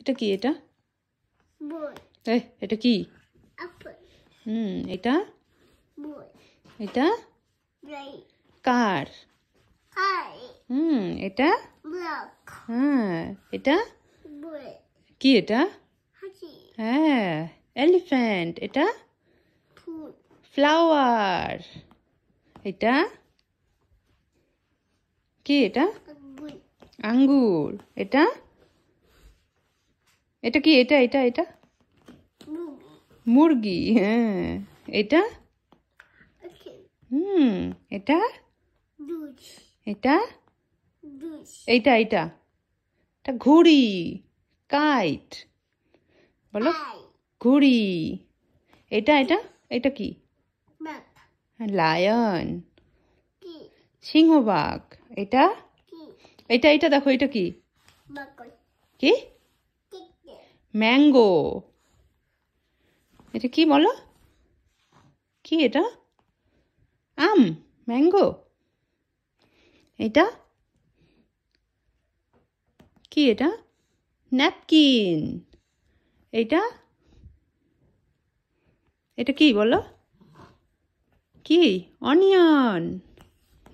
এটা কি এটা এটা কি হুম এটা এটা কার হুম এটা হ্যাঁ এটা কি এটা হ্যাঁ এলিফ্যান্ট এটা ফ্লাওয়ার এটা কি এটা আঙ্গুর এটা এটা কি এটা এটা এটা মুরগি হ্যাঁ এটা হুম এটা এটা এইটা এইটা এটা ঘুড়ি কাইট বলো ঘুড়ি এটা এটা এটা কি হ্যাঁ, লায়ন সিংহবাগ এটা এটা এটা দেখো এটা কি কি ম্যাঙ্গো এটা কি বলো কি এটা আম ম্যাঙ্গো এটা কি এটা ন্যাপকিন এটা এটা কি বলো কি অনিয়ন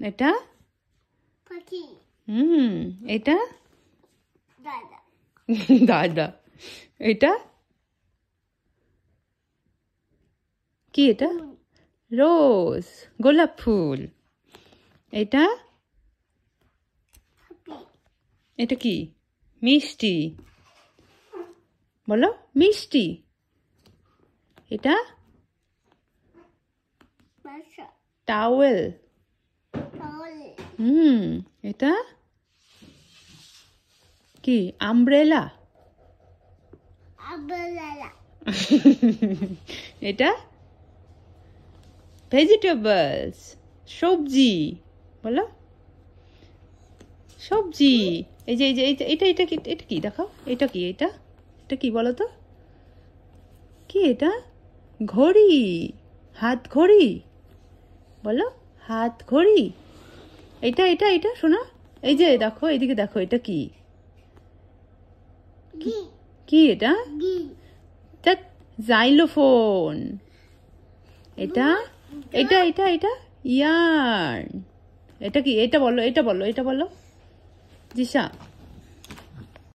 এটা হুম এটা দাদা দাদা এটা কি এটা রোজ গোলাপ ফুল এটা এটা কি মিষ্টি বলো মিষ্টি এটা টাওয়েল হুম এটা কি আমব্রেলা এটা ভেজিটেবলস সবজি বলো সবজি এই যে এই যে এটা এটা কি এটা কি দেখো এটা কি এটা এটা কি বলো তো কি এটা ঘড়ি হাত ঘড়ি বলো হাত ঘড়ি এটা এটা এটা শোনা এই যে দেখো এদিকে দেখো এটা কি কি এটা জাইলোফোন এটা এটা এটা এটা ইয়ার এটা কি এটা বলো এটা বলো এটা বলো জিসা